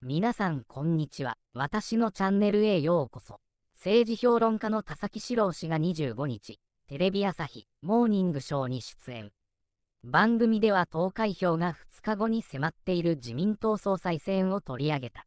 皆さんこんにちは。私のチャンネルへようこそ。政治評論家の田崎史郎氏が25日、テレビ朝日、モーニングショーに出演。番組では投開票が2日後に迫っている自民党総裁選を取り上げた。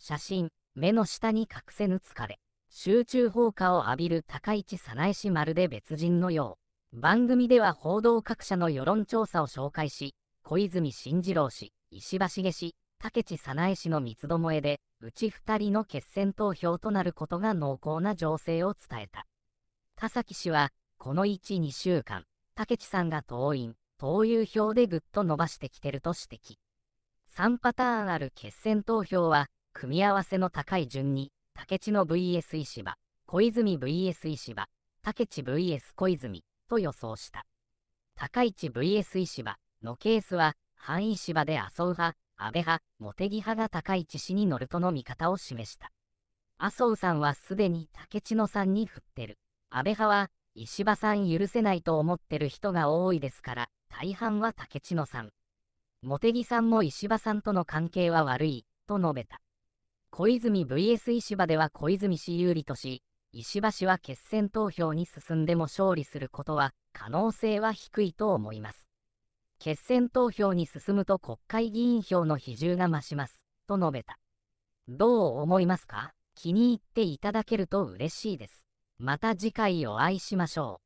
写真、目の下に隠せぬ疲れ。集中砲火を浴びる高市早苗氏まるで別人のよう。番組では報道各社の世論調査を紹介し、小泉進次郎氏、石破茂氏、武智早苗氏の三つどもえで、うち2人の決選投票となることが濃厚な情勢を伝えた。田崎氏は、この1、2週間、武智さんが党員、党友票でぐっと伸ばしてきてると指摘。3パターンある決選投票は、組み合わせの高い順に、武智の VS 石破、小泉 VS 石破、武智 VS 小泉と予想した。高市 VS 石破のケースは、反石破で麻生派、安倍派、茂木派が高市氏に乗るとの見方を示した。麻生さんはすでに竹千野さんに振ってる。安倍派は、石破さん許せないと思ってる人が多いですから、大半は竹千野さん。茂木さんも石破さんとの関係は悪い、と述べた。小泉 VS 石破では小泉氏有利とし、石破氏は決選投票に進んでも勝利することは可能性は低いと思います。決選投票に進むと国会議員票の比重が増します、と述べた。どう思いますか気に入っていただけると嬉しいです。また次回お会いしましょう。